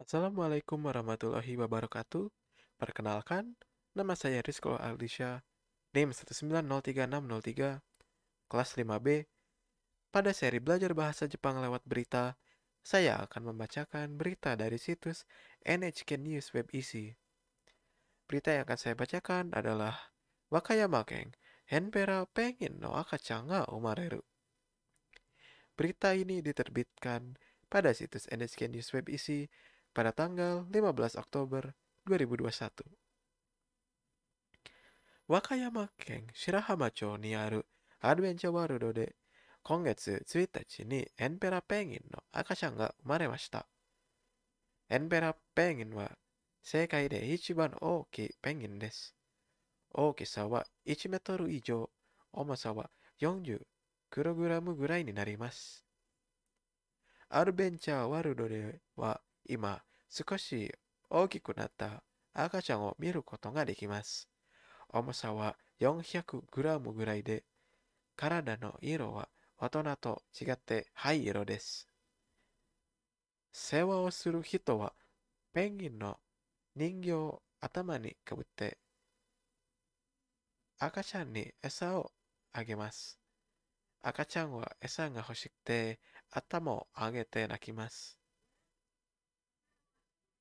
Assalamualaikum warahmatullahi wabarakatuh. Perkenalkan, nama saya Rizko Aldisha, NIM 1903603, kelas 5B. Pada seri belajar bahasa Jepang lewat berita, saya akan membacakan berita dari situs NHK News Web Isi. Berita yang akan saya bacakan adalah Wakayama Ken, Henpera Pengin no akacanga umareru. Berita ini diterbitkan pada situs NHK News Web isi pada tanggal 15 Oktober 2021. Wakayama 県白浜町にあるアドベンチャーワールドで今月1日にエンペラペンギンの赤ちゃんが生まれました。エンペラペンギンは世界で一番大きいペンギンです。大きさは1メートル以上、重さは4 0ラムぐらいになります。アドベンチャーワールドでは今、少し大きくなった赤ちゃんを見ることができます。重さは 400g ぐらいで、体の色は大人と違って灰色です。世話をする人はペンギンの人形を頭にかぶって赤ちゃんに餌をあげます。赤ちゃんは餌が欲しくて頭を上げて泣きます。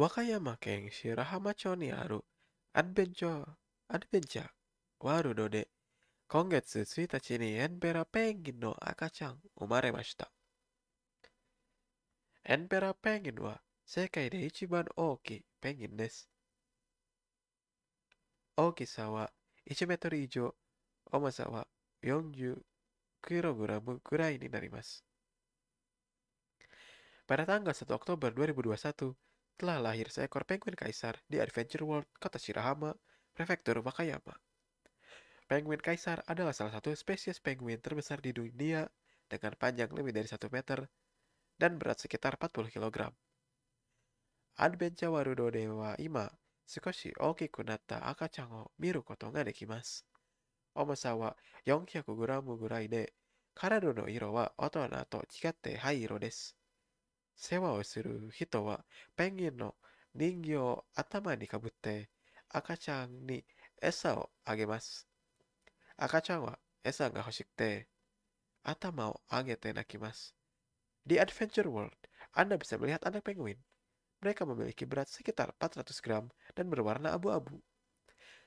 Wakayama si rahamacho ni aru. Adbenjo, adbenca waru dode. Kongetsu tsuitachi ni enbera pengin no akachan umaremashita. Enbera pengin wa sekai de ichiban ooki pengin desu. Ooki sawa wa metori meter ijo, omasa wa 40 kilogramu kurai ni narimasu. Pada tanggal 1 Oktober 2021, telah lahir seekor penguin kaisar di Adventure World Kota Shirahama, Prefektur Wakayama. Penguin kaisar adalah salah satu spesies penguin terbesar di dunia dengan panjang lebih dari 1 meter dan berat sekitar 40 kg. Adventure Warudo Dewa Ima, Sukoshi Oki Kunata Akachango Miru Kotonga Dekimas. Omasawa Yonkyaku Guramu Guraide, Karado no Iro wa Otona to Chikatte Hai Iro desu agemas di Adventure World, Anda bisa melihat anak penguin. Mereka memiliki berat sekitar 400 gram dan berwarna abu-abu.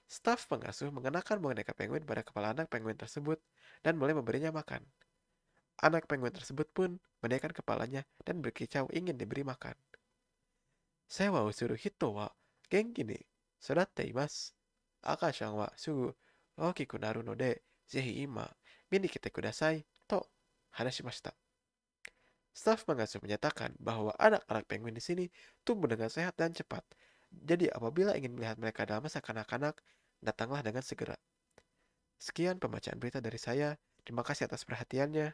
Staf pengasuh mengenakan boneka penguin pada kepala anak penguin tersebut dan mulai memberinya makan. Anak penguin tersebut pun menaikkan kepalanya dan berkicau ingin diberi makan. Sewa usuru hito wa genki ni sodatte imasu. Akashan wa sugu okiku naru no de, zehi ima mini kite kudasai to hanashimashita. Staf mengasuh menyatakan bahwa anak-anak penguin di sini tumbuh dengan sehat dan cepat. Jadi apabila ingin melihat mereka dalam masa kanak-kanak, datanglah dengan segera. Sekian pembacaan berita dari saya. Terima kasih atas perhatiannya.